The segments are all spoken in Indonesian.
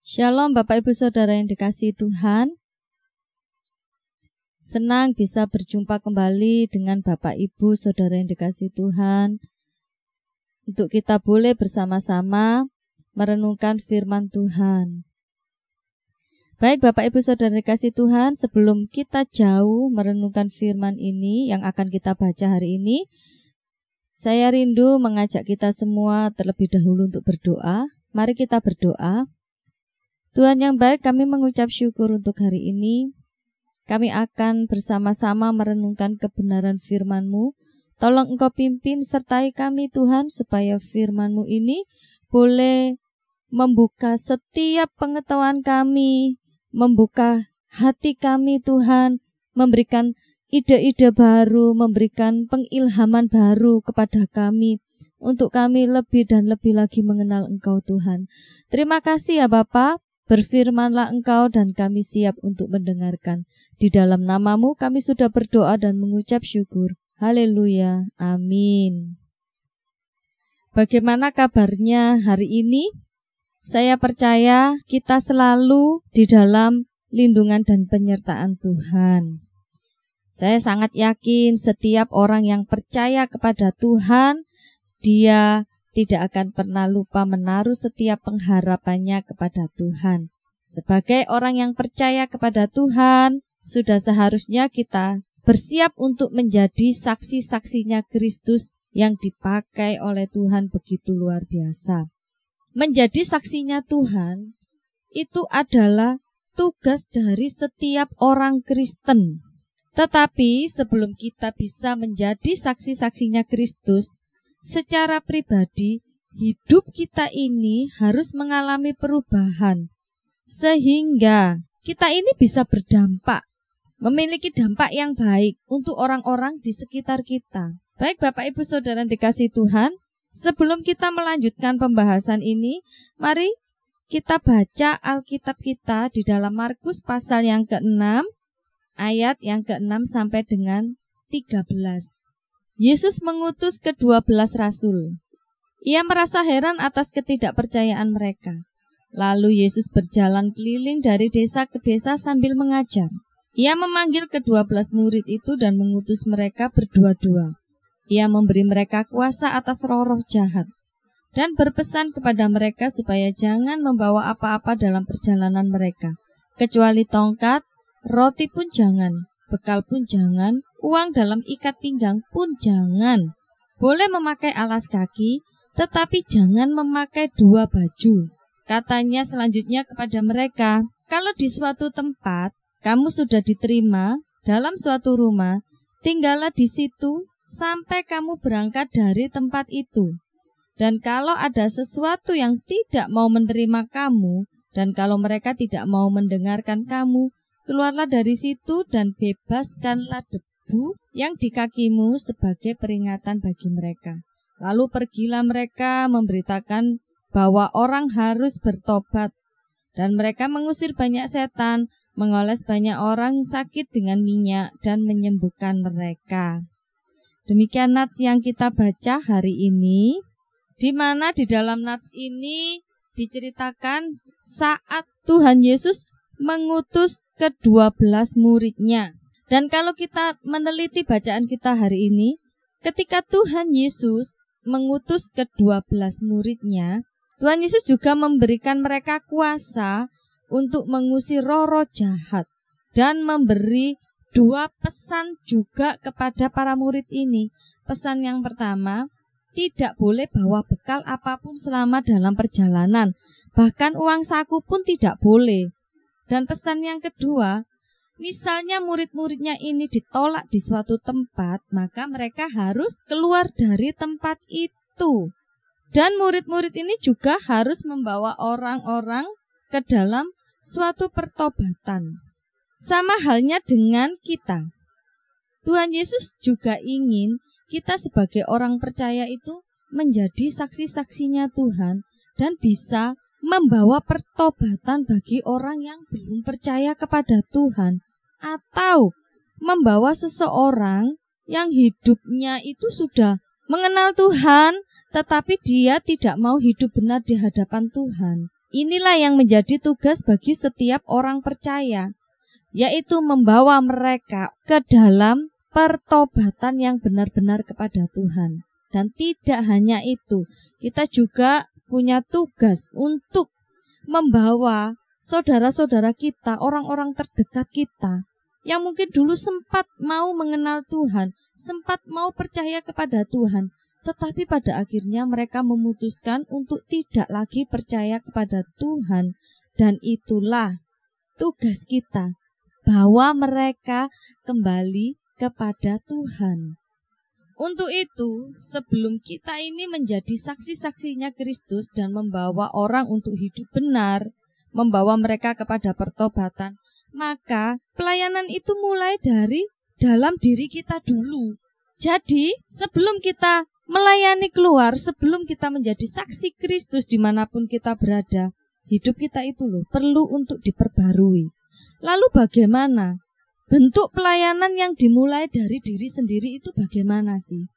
Shalom Bapak Ibu Saudara yang dikasih Tuhan. Senang bisa berjumpa kembali dengan Bapak Ibu Saudara yang dikasih Tuhan. Untuk kita boleh bersama-sama merenungkan firman Tuhan. Baik Bapak Ibu Saudara yang dikasih Tuhan, sebelum kita jauh merenungkan firman ini yang akan kita baca hari ini, saya rindu mengajak kita semua terlebih dahulu untuk berdoa. Mari kita berdoa. Tuhan yang baik, kami mengucap syukur untuk hari ini. Kami akan bersama-sama merenungkan kebenaran firman-Mu. Tolong Engkau pimpin sertai kami Tuhan supaya firman-Mu ini boleh membuka setiap pengetahuan kami, membuka hati kami Tuhan, memberikan ide-ide baru, memberikan pengilhaman baru kepada kami untuk kami lebih dan lebih lagi mengenal Engkau Tuhan. Terima kasih ya Bapak. Berfirmanlah engkau dan kami siap untuk mendengarkan. Di dalam namamu kami sudah berdoa dan mengucap syukur. Haleluya. Amin. Bagaimana kabarnya hari ini? Saya percaya kita selalu di dalam lindungan dan penyertaan Tuhan. Saya sangat yakin setiap orang yang percaya kepada Tuhan, dia tidak akan pernah lupa menaruh setiap pengharapannya kepada Tuhan. Sebagai orang yang percaya kepada Tuhan, sudah seharusnya kita bersiap untuk menjadi saksi-saksinya Kristus yang dipakai oleh Tuhan begitu luar biasa. Menjadi saksinya Tuhan itu adalah tugas dari setiap orang Kristen. Tetapi sebelum kita bisa menjadi saksi-saksinya Kristus, secara pribadi hidup kita ini harus mengalami perubahan sehingga kita ini bisa berdampak, memiliki dampak yang baik untuk orang-orang di sekitar kita. Baik Bapak Ibu Saudara dikasih Tuhan, sebelum kita melanjutkan pembahasan ini, mari kita baca Alkitab kita di dalam Markus pasal yang ke-6 ayat yang ke-6 sampai dengan 13. Yesus mengutus kedua belas rasul. Ia merasa heran atas ketidakpercayaan mereka. Lalu Yesus berjalan keliling dari desa ke desa sambil mengajar. Ia memanggil kedua belas murid itu dan mengutus mereka berdua-dua. Ia memberi mereka kuasa atas roh-roh jahat dan berpesan kepada mereka supaya jangan membawa apa-apa dalam perjalanan mereka, kecuali tongkat, roti pun jangan, bekal pun jangan, uang dalam ikat pinggang pun jangan. Boleh memakai alas kaki, tetapi jangan memakai dua baju. Katanya selanjutnya kepada mereka, kalau di suatu tempat kamu sudah diterima dalam suatu rumah, tinggallah di situ sampai kamu berangkat dari tempat itu. Dan kalau ada sesuatu yang tidak mau menerima kamu, dan kalau mereka tidak mau mendengarkan kamu, keluarlah dari situ dan bebaskanlah debu debu yang di kakimu sebagai peringatan bagi mereka. Lalu pergilah mereka memberitakan bahwa orang harus bertobat. Dan mereka mengusir banyak setan, mengoles banyak orang sakit dengan minyak, dan menyembuhkan mereka. Demikian nats yang kita baca hari ini, di mana di dalam nats ini diceritakan saat Tuhan Yesus mengutus ke-12 muridnya. Dan kalau kita meneliti bacaan kita hari ini, ketika Tuhan Yesus mengutus kedua belas muridnya, Tuhan Yesus juga memberikan mereka kuasa untuk mengusir roro jahat dan memberi dua pesan juga kepada para murid ini. Pesan yang pertama, tidak boleh bawa bekal apapun selama dalam perjalanan, bahkan uang saku pun tidak boleh. Dan pesan yang kedua, Misalnya murid-muridnya ini ditolak di suatu tempat, maka mereka harus keluar dari tempat itu. Dan murid-murid ini juga harus membawa orang-orang ke dalam suatu pertobatan. Sama halnya dengan kita. Tuhan Yesus juga ingin kita sebagai orang percaya itu menjadi saksi-saksinya Tuhan dan bisa membawa pertobatan bagi orang yang belum percaya kepada Tuhan atau membawa seseorang yang hidupnya itu sudah mengenal Tuhan, tetapi dia tidak mau hidup benar di hadapan Tuhan. Inilah yang menjadi tugas bagi setiap orang percaya, yaitu membawa mereka ke dalam pertobatan yang benar-benar kepada Tuhan. Dan tidak hanya itu, kita juga punya tugas untuk membawa saudara-saudara kita, orang-orang terdekat kita yang mungkin dulu sempat mau mengenal Tuhan, sempat mau percaya kepada Tuhan, tetapi pada akhirnya mereka memutuskan untuk tidak lagi percaya kepada Tuhan, dan itulah tugas kita bawa mereka kembali kepada Tuhan. Untuk itu, sebelum kita ini menjadi saksi-saksinya Kristus dan membawa orang untuk hidup benar, membawa mereka kepada pertobatan, maka pelayanan itu mulai dari dalam diri kita dulu. Jadi, sebelum kita melayani keluar, sebelum kita menjadi saksi Kristus dimanapun kita berada, hidup kita itu loh perlu untuk diperbarui. Lalu bagaimana? Bentuk pelayanan yang dimulai dari diri sendiri itu bagaimana sih?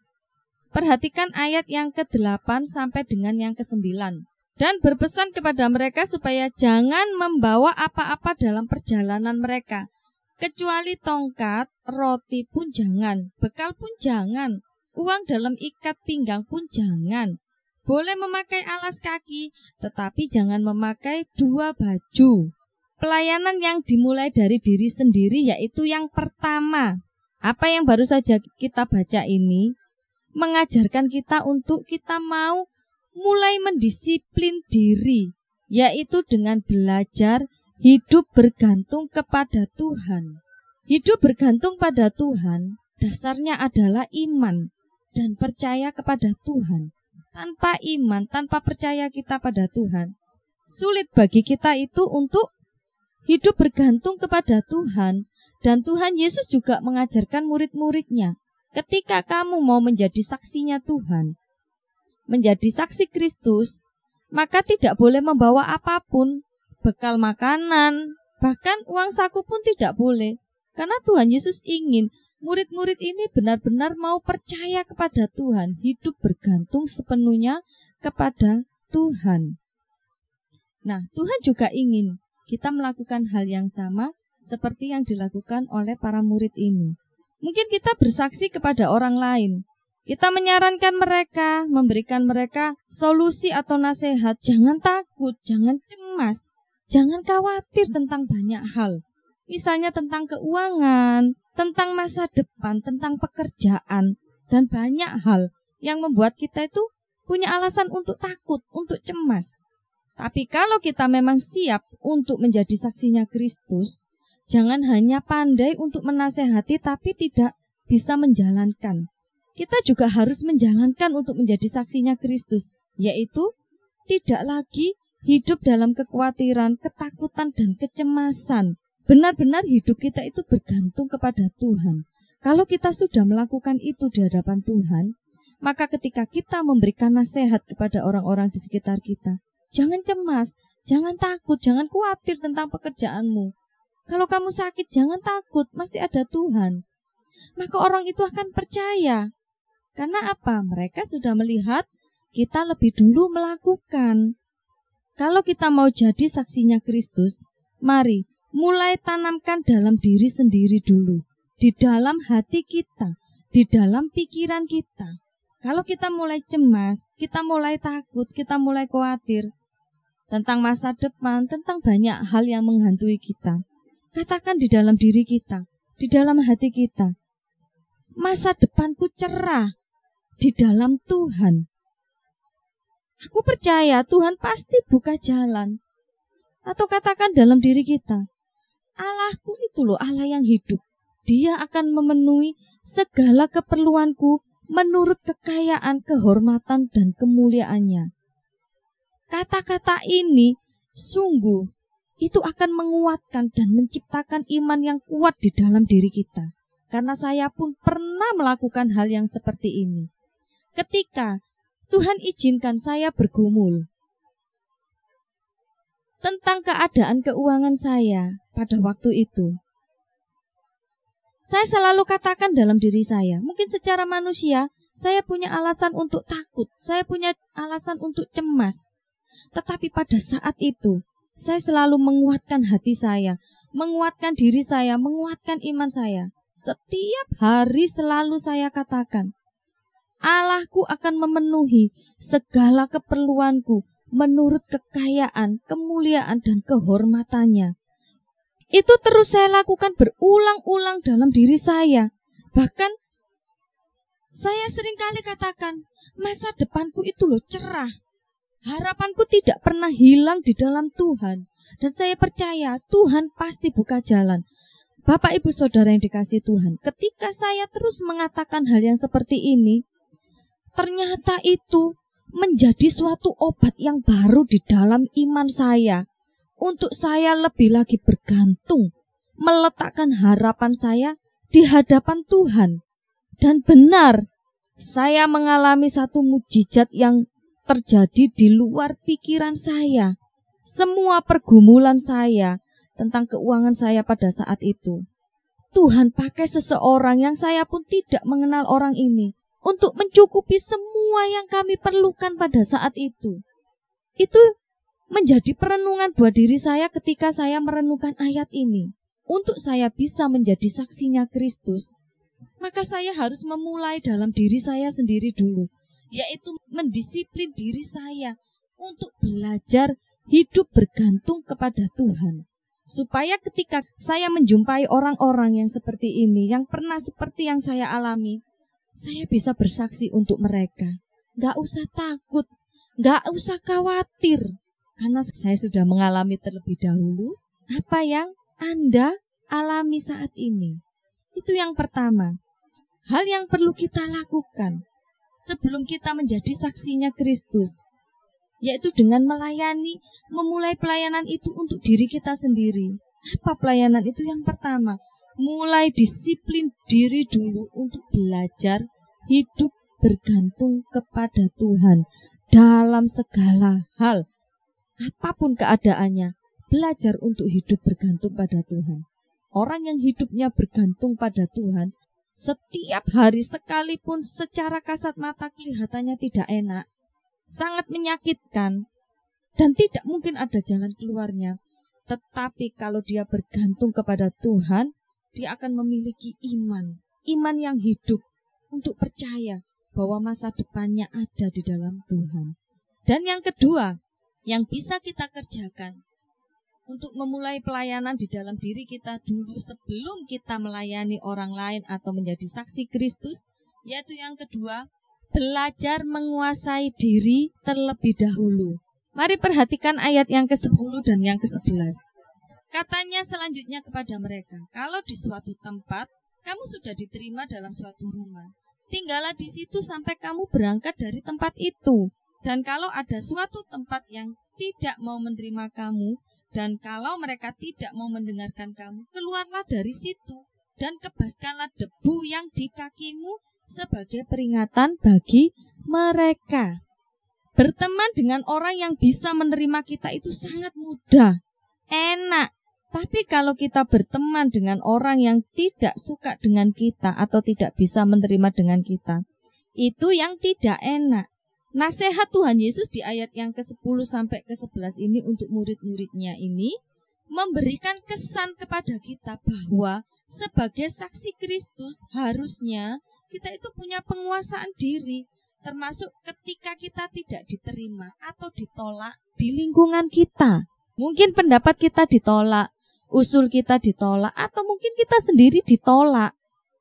Perhatikan ayat yang ke-8 sampai dengan yang ke-9 dan berpesan kepada mereka supaya jangan membawa apa-apa dalam perjalanan mereka, kecuali tongkat, roti pun jangan, bekal pun jangan, uang dalam ikat pinggang pun jangan. Boleh memakai alas kaki, tetapi jangan memakai dua baju. Pelayanan yang dimulai dari diri sendiri yaitu yang pertama. Apa yang baru saja kita baca ini mengajarkan kita untuk kita mau mulai mendisiplin diri, yaitu dengan belajar hidup bergantung kepada Tuhan. Hidup bergantung pada Tuhan dasarnya adalah iman dan percaya kepada Tuhan. Tanpa iman, tanpa percaya kita pada Tuhan, sulit bagi kita itu untuk hidup bergantung kepada Tuhan. Dan Tuhan Yesus juga mengajarkan murid-muridnya, ketika kamu mau menjadi saksinya Tuhan, menjadi saksi Kristus, maka tidak boleh membawa apapun, bekal makanan, bahkan uang saku pun tidak boleh. Karena Tuhan Yesus ingin murid-murid ini benar-benar mau percaya kepada Tuhan, hidup bergantung sepenuhnya kepada Tuhan. Nah, Tuhan juga ingin kita melakukan hal yang sama seperti yang dilakukan oleh para murid ini. Mungkin kita bersaksi kepada orang lain, kita menyarankan mereka, memberikan mereka solusi atau nasihat. Jangan takut, jangan cemas, jangan khawatir tentang banyak hal. Misalnya tentang keuangan, tentang masa depan, tentang pekerjaan, dan banyak hal yang membuat kita itu punya alasan untuk takut, untuk cemas. Tapi kalau kita memang siap untuk menjadi saksinya Kristus, jangan hanya pandai untuk menasehati tapi tidak bisa menjalankan kita juga harus menjalankan untuk menjadi saksinya Kristus, yaitu tidak lagi hidup dalam kekhawatiran, ketakutan, dan kecemasan. Benar-benar hidup kita itu bergantung kepada Tuhan. Kalau kita sudah melakukan itu di hadapan Tuhan, maka ketika kita memberikan nasihat kepada orang-orang di sekitar kita, jangan cemas, jangan takut, jangan khawatir tentang pekerjaanmu. Kalau kamu sakit, jangan takut, masih ada Tuhan. Maka orang itu akan percaya karena apa? Mereka sudah melihat kita lebih dulu melakukan. Kalau kita mau jadi saksinya Kristus, mari mulai tanamkan dalam diri sendiri dulu, di dalam hati kita, di dalam pikiran kita. Kalau kita mulai cemas, kita mulai takut, kita mulai khawatir tentang masa depan, tentang banyak hal yang menghantui kita. Katakan di dalam diri kita, di dalam hati kita, masa depanku cerah, di dalam Tuhan. Aku percaya Tuhan pasti buka jalan. Atau katakan dalam diri kita, Allahku itu loh Allah yang hidup. Dia akan memenuhi segala keperluanku menurut kekayaan, kehormatan, dan kemuliaannya. Kata-kata ini sungguh itu akan menguatkan dan menciptakan iman yang kuat di dalam diri kita. Karena saya pun pernah melakukan hal yang seperti ini ketika Tuhan izinkan saya bergumul tentang keadaan keuangan saya pada waktu itu. Saya selalu katakan dalam diri saya, mungkin secara manusia saya punya alasan untuk takut, saya punya alasan untuk cemas. Tetapi pada saat itu, saya selalu menguatkan hati saya, menguatkan diri saya, menguatkan iman saya. Setiap hari selalu saya katakan, Allahku akan memenuhi segala keperluanku menurut kekayaan, kemuliaan, dan kehormatannya. Itu terus saya lakukan berulang-ulang dalam diri saya. Bahkan saya seringkali katakan, masa depanku itu loh cerah. Harapanku tidak pernah hilang di dalam Tuhan. Dan saya percaya Tuhan pasti buka jalan. Bapak, Ibu, Saudara yang dikasih Tuhan, ketika saya terus mengatakan hal yang seperti ini, ternyata itu menjadi suatu obat yang baru di dalam iman saya. Untuk saya lebih lagi bergantung, meletakkan harapan saya di hadapan Tuhan. Dan benar, saya mengalami satu mujizat yang terjadi di luar pikiran saya. Semua pergumulan saya tentang keuangan saya pada saat itu. Tuhan pakai seseorang yang saya pun tidak mengenal orang ini untuk mencukupi semua yang kami perlukan pada saat itu. Itu menjadi perenungan buat diri saya ketika saya merenungkan ayat ini. Untuk saya bisa menjadi saksinya Kristus, maka saya harus memulai dalam diri saya sendiri dulu, yaitu mendisiplin diri saya untuk belajar hidup bergantung kepada Tuhan. Supaya ketika saya menjumpai orang-orang yang seperti ini, yang pernah seperti yang saya alami, saya bisa bersaksi untuk mereka. Gak usah takut, gak usah khawatir. Karena saya sudah mengalami terlebih dahulu apa yang Anda alami saat ini. Itu yang pertama. Hal yang perlu kita lakukan sebelum kita menjadi saksinya Kristus, yaitu dengan melayani, memulai pelayanan itu untuk diri kita sendiri. Apa pelayanan itu yang pertama? mulai disiplin diri dulu untuk belajar hidup bergantung kepada Tuhan dalam segala hal, apapun keadaannya. Belajar untuk hidup bergantung pada Tuhan. Orang yang hidupnya bergantung pada Tuhan, setiap hari sekalipun secara kasat mata kelihatannya tidak enak, sangat menyakitkan, dan tidak mungkin ada jalan keluarnya. Tetapi kalau dia bergantung kepada Tuhan, dia akan memiliki iman, iman yang hidup untuk percaya bahwa masa depannya ada di dalam Tuhan. Dan yang kedua, yang bisa kita kerjakan untuk memulai pelayanan di dalam diri kita dulu sebelum kita melayani orang lain atau menjadi saksi Kristus, yaitu yang kedua, belajar menguasai diri terlebih dahulu. Mari perhatikan ayat yang ke-10 dan yang ke-11. Katanya selanjutnya kepada mereka, kalau di suatu tempat kamu sudah diterima dalam suatu rumah, tinggallah di situ sampai kamu berangkat dari tempat itu. Dan kalau ada suatu tempat yang tidak mau menerima kamu, dan kalau mereka tidak mau mendengarkan kamu, keluarlah dari situ dan kebaskanlah debu yang di kakimu sebagai peringatan bagi mereka. Berteman dengan orang yang bisa menerima kita itu sangat mudah, enak, tapi kalau kita berteman dengan orang yang tidak suka dengan kita atau tidak bisa menerima dengan kita, itu yang tidak enak. Nasihat Tuhan Yesus di ayat yang ke-10 sampai ke-11 ini untuk murid-muridnya ini memberikan kesan kepada kita bahwa sebagai saksi Kristus harusnya kita itu punya penguasaan diri termasuk ketika kita tidak diterima atau ditolak di lingkungan kita. Mungkin pendapat kita ditolak, usul kita ditolak atau mungkin kita sendiri ditolak.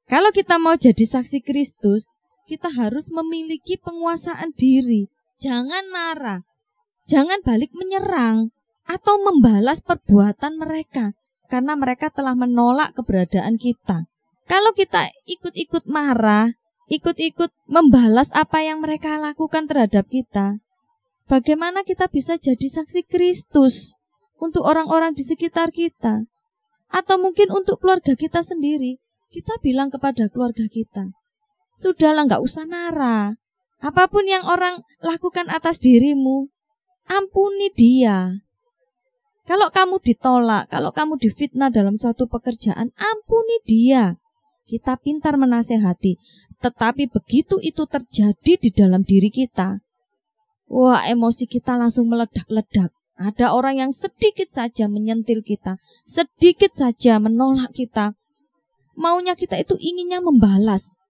Kalau kita mau jadi saksi Kristus, kita harus memiliki penguasaan diri. Jangan marah, jangan balik menyerang atau membalas perbuatan mereka karena mereka telah menolak keberadaan kita. Kalau kita ikut-ikut marah, ikut-ikut membalas apa yang mereka lakukan terhadap kita, bagaimana kita bisa jadi saksi Kristus? untuk orang-orang di sekitar kita, atau mungkin untuk keluarga kita sendiri, kita bilang kepada keluarga kita, sudahlah nggak usah marah. Apapun yang orang lakukan atas dirimu, ampuni dia. Kalau kamu ditolak, kalau kamu difitnah dalam suatu pekerjaan, ampuni dia. Kita pintar menasehati, tetapi begitu itu terjadi di dalam diri kita, wah emosi kita langsung meledak-ledak. Ada orang yang sedikit saja menyentil kita, sedikit saja menolak kita. Maunya kita itu inginnya membalas,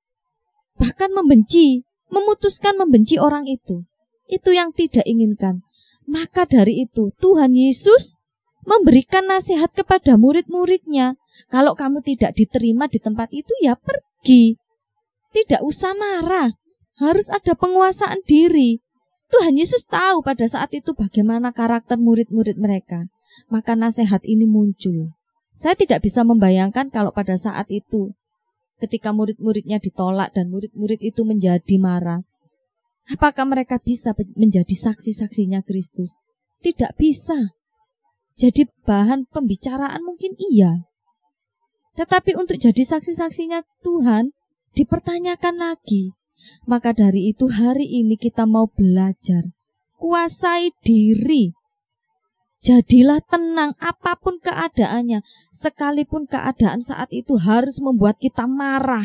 bahkan membenci, memutuskan membenci orang itu. Itu yang tidak inginkan. Maka dari itu Tuhan Yesus memberikan nasihat kepada murid-muridnya. Kalau kamu tidak diterima di tempat itu ya pergi. Tidak usah marah. Harus ada penguasaan diri. Tuhan Yesus tahu pada saat itu bagaimana karakter murid-murid mereka. Maka nasihat ini muncul. Saya tidak bisa membayangkan kalau pada saat itu ketika murid-muridnya ditolak dan murid-murid itu menjadi marah. Apakah mereka bisa menjadi saksi-saksinya Kristus? Tidak bisa. Jadi bahan pembicaraan mungkin iya. Tetapi untuk jadi saksi-saksinya Tuhan dipertanyakan lagi. Maka dari itu hari ini kita mau belajar. Kuasai diri. Jadilah tenang apapun keadaannya. Sekalipun keadaan saat itu harus membuat kita marah.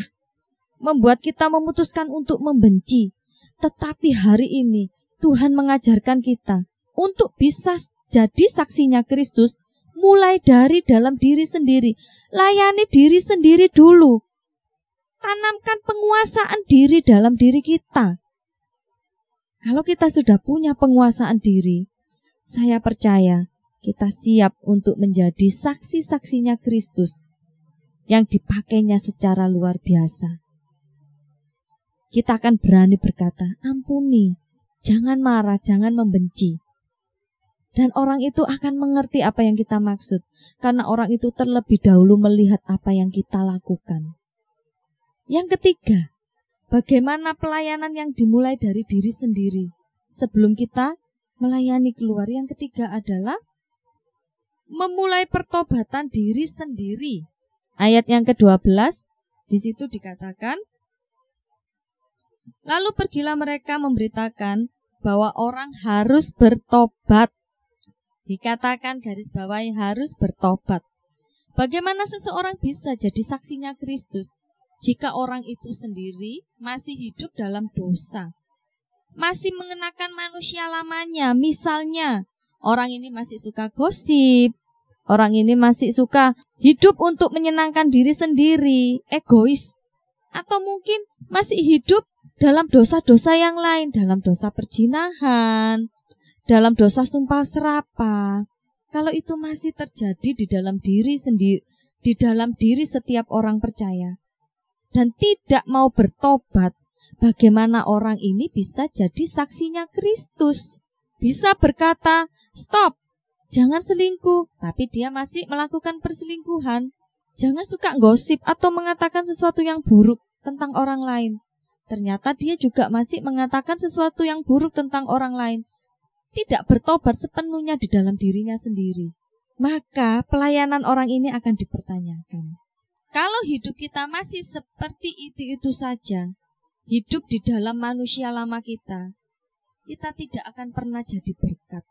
Membuat kita memutuskan untuk membenci. Tetapi hari ini Tuhan mengajarkan kita untuk bisa jadi saksinya Kristus mulai dari dalam diri sendiri. Layani diri sendiri dulu tanamkan penguasaan diri dalam diri kita. Kalau kita sudah punya penguasaan diri, saya percaya kita siap untuk menjadi saksi-saksinya Kristus yang dipakainya secara luar biasa. Kita akan berani berkata, ampuni, jangan marah, jangan membenci. Dan orang itu akan mengerti apa yang kita maksud, karena orang itu terlebih dahulu melihat apa yang kita lakukan. Yang ketiga, bagaimana pelayanan yang dimulai dari diri sendiri sebelum kita melayani keluar. Yang ketiga adalah memulai pertobatan diri sendiri. Ayat yang ke-12 di situ dikatakan Lalu pergilah mereka memberitakan bahwa orang harus bertobat. Dikatakan garis bawahi harus bertobat. Bagaimana seseorang bisa jadi saksinya Kristus? jika orang itu sendiri masih hidup dalam dosa, masih mengenakan manusia lamanya. Misalnya, orang ini masih suka gosip, orang ini masih suka hidup untuk menyenangkan diri sendiri, egois, atau mungkin masih hidup dalam dosa-dosa yang lain, dalam dosa perjinahan, dalam dosa sumpah serapah. Kalau itu masih terjadi di dalam diri sendiri, di dalam diri setiap orang percaya, dan tidak mau bertobat, bagaimana orang ini bisa jadi saksinya Kristus? Bisa berkata, "Stop, jangan selingkuh," tapi dia masih melakukan perselingkuhan. Jangan suka gosip atau mengatakan sesuatu yang buruk tentang orang lain. Ternyata dia juga masih mengatakan sesuatu yang buruk tentang orang lain. Tidak bertobat sepenuhnya di dalam dirinya sendiri. Maka pelayanan orang ini akan dipertanyakan. Kalau hidup kita masih seperti itu-itu saja, hidup di dalam manusia lama kita, kita tidak akan pernah jadi berkat.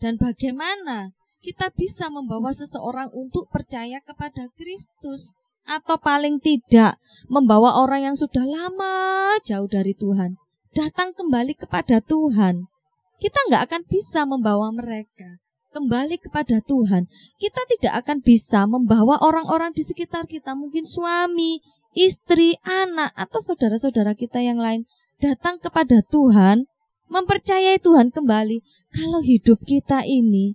Dan bagaimana kita bisa membawa seseorang untuk percaya kepada Kristus? Atau paling tidak membawa orang yang sudah lama jauh dari Tuhan datang kembali kepada Tuhan. Kita nggak akan bisa membawa mereka kembali kepada Tuhan, kita tidak akan bisa membawa orang-orang di sekitar kita, mungkin suami, istri, anak, atau saudara-saudara kita yang lain datang kepada Tuhan, mempercayai Tuhan kembali. Kalau hidup kita ini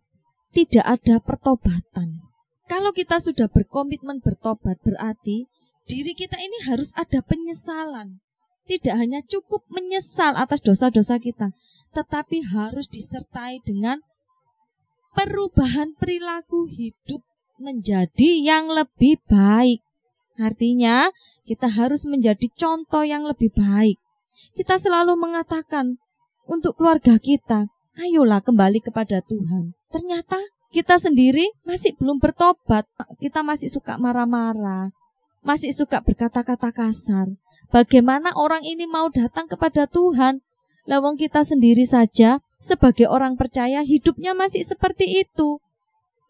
tidak ada pertobatan. Kalau kita sudah berkomitmen bertobat berarti diri kita ini harus ada penyesalan tidak hanya cukup menyesal atas dosa-dosa kita, tetapi harus disertai dengan perubahan perilaku hidup menjadi yang lebih baik. Artinya, kita harus menjadi contoh yang lebih baik. Kita selalu mengatakan untuk keluarga kita, ayolah kembali kepada Tuhan. Ternyata kita sendiri masih belum bertobat, kita masih suka marah-marah, masih suka berkata-kata kasar. Bagaimana orang ini mau datang kepada Tuhan? Lawang kita sendiri saja sebagai orang percaya hidupnya masih seperti itu.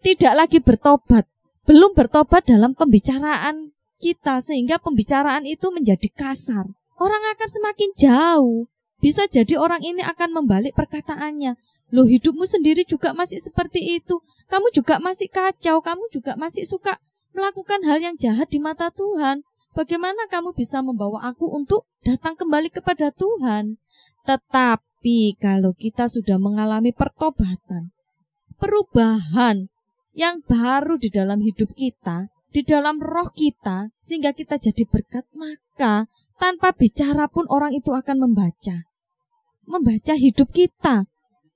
Tidak lagi bertobat, belum bertobat dalam pembicaraan kita sehingga pembicaraan itu menjadi kasar. Orang akan semakin jauh. Bisa jadi orang ini akan membalik perkataannya. Loh hidupmu sendiri juga masih seperti itu. Kamu juga masih kacau, kamu juga masih suka melakukan hal yang jahat di mata Tuhan. Bagaimana kamu bisa membawa aku untuk datang kembali kepada Tuhan? Tetapi kalau kita sudah mengalami pertobatan, perubahan yang baru di dalam hidup kita, di dalam roh kita, sehingga kita jadi berkat, maka tanpa bicara pun orang itu akan membaca. Membaca hidup kita.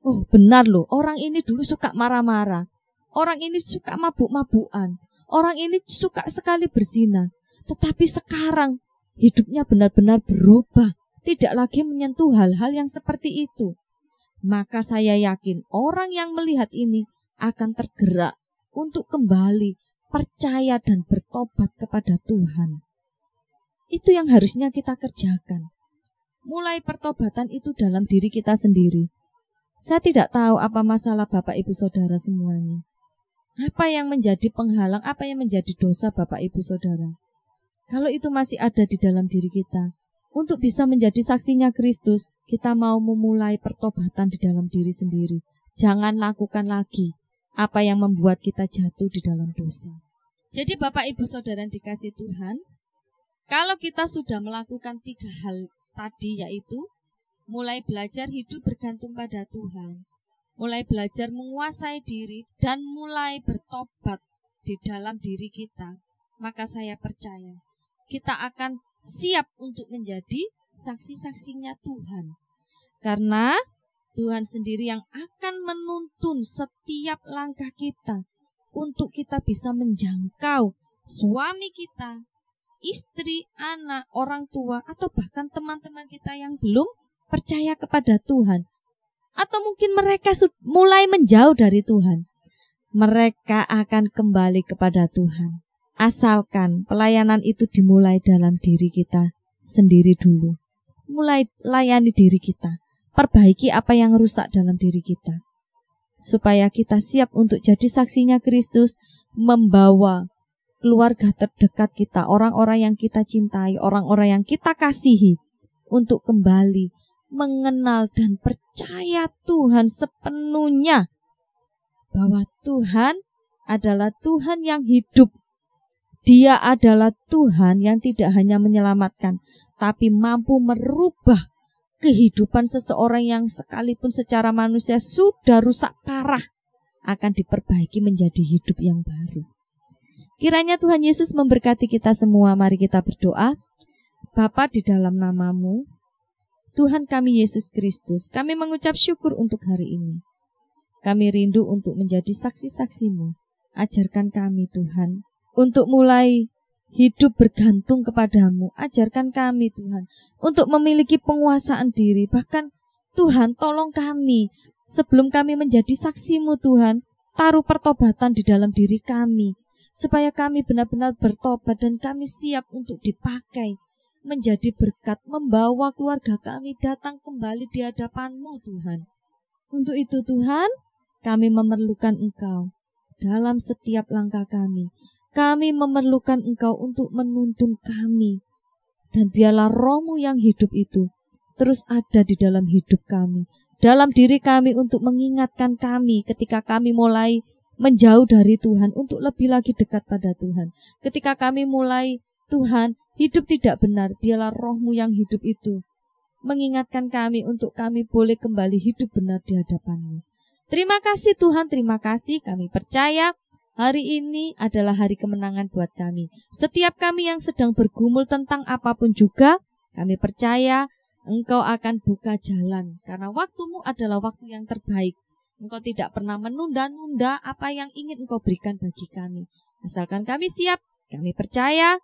Oh benar loh, orang ini dulu suka marah-marah. Orang ini suka mabuk-mabukan. Orang ini suka sekali berzina. Tetapi sekarang hidupnya benar-benar berubah, tidak lagi menyentuh hal-hal yang seperti itu. Maka saya yakin orang yang melihat ini akan tergerak untuk kembali percaya dan bertobat kepada Tuhan. Itu yang harusnya kita kerjakan. Mulai pertobatan itu dalam diri kita sendiri. Saya tidak tahu apa masalah Bapak Ibu Saudara semuanya. Apa yang menjadi penghalang, apa yang menjadi dosa Bapak Ibu Saudara? Kalau itu masih ada di dalam diri kita, untuk bisa menjadi saksinya Kristus, kita mau memulai pertobatan di dalam diri sendiri. Jangan lakukan lagi apa yang membuat kita jatuh di dalam dosa. Jadi Bapak Ibu Saudara yang dikasih Tuhan, kalau kita sudah melakukan tiga hal tadi yaitu mulai belajar hidup bergantung pada Tuhan, mulai belajar menguasai diri dan mulai bertobat di dalam diri kita, maka saya percaya kita akan siap untuk menjadi saksi-saksinya Tuhan. Karena Tuhan sendiri yang akan menuntun setiap langkah kita untuk kita bisa menjangkau suami kita, istri, anak, orang tua, atau bahkan teman-teman kita yang belum percaya kepada Tuhan. Atau mungkin mereka mulai menjauh dari Tuhan. Mereka akan kembali kepada Tuhan. Asalkan pelayanan itu dimulai dalam diri kita sendiri dulu. Mulai layani diri kita. Perbaiki apa yang rusak dalam diri kita. Supaya kita siap untuk jadi saksinya Kristus, membawa keluarga terdekat kita, orang-orang yang kita cintai, orang-orang yang kita kasihi untuk kembali mengenal dan percaya Tuhan sepenuhnya bahwa Tuhan adalah Tuhan yang hidup dia adalah Tuhan yang tidak hanya menyelamatkan, tapi mampu merubah kehidupan seseorang yang sekalipun secara manusia sudah rusak parah akan diperbaiki menjadi hidup yang baru. Kiranya Tuhan Yesus memberkati kita semua. Mari kita berdoa. Bapa di dalam namamu, Tuhan kami Yesus Kristus, kami mengucap syukur untuk hari ini. Kami rindu untuk menjadi saksi-saksimu. Ajarkan kami Tuhan untuk mulai hidup bergantung kepadamu. Ajarkan kami Tuhan untuk memiliki penguasaan diri. Bahkan Tuhan tolong kami sebelum kami menjadi saksimu Tuhan. Taruh pertobatan di dalam diri kami. Supaya kami benar-benar bertobat dan kami siap untuk dipakai. Menjadi berkat membawa keluarga kami datang kembali di hadapanmu Tuhan. Untuk itu Tuhan kami memerlukan Engkau dalam setiap langkah kami. Kami memerlukan engkau untuk menuntun kami. Dan biarlah rohmu yang hidup itu terus ada di dalam hidup kami. Dalam diri kami untuk mengingatkan kami ketika kami mulai menjauh dari Tuhan untuk lebih lagi dekat pada Tuhan. Ketika kami mulai Tuhan hidup tidak benar, biarlah rohmu yang hidup itu mengingatkan kami untuk kami boleh kembali hidup benar di hadapanmu. Terima kasih Tuhan, terima kasih kami percaya Hari ini adalah hari kemenangan buat kami. Setiap kami yang sedang bergumul tentang apapun juga, kami percaya engkau akan buka jalan karena waktumu adalah waktu yang terbaik. Engkau tidak pernah menunda-nunda apa yang ingin engkau berikan bagi kami. Asalkan kami siap, kami percaya,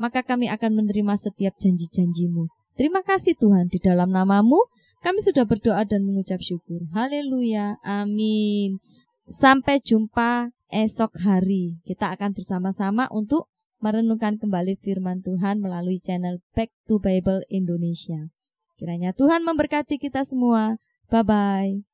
maka kami akan menerima setiap janji-janjimu. Terima kasih Tuhan, di dalam namamu kami sudah berdoa dan mengucap syukur. Haleluya, amin. Sampai jumpa esok hari. Kita akan bersama-sama untuk merenungkan kembali firman Tuhan melalui channel Back to Bible Indonesia. Kiranya Tuhan memberkati kita semua. Bye bye.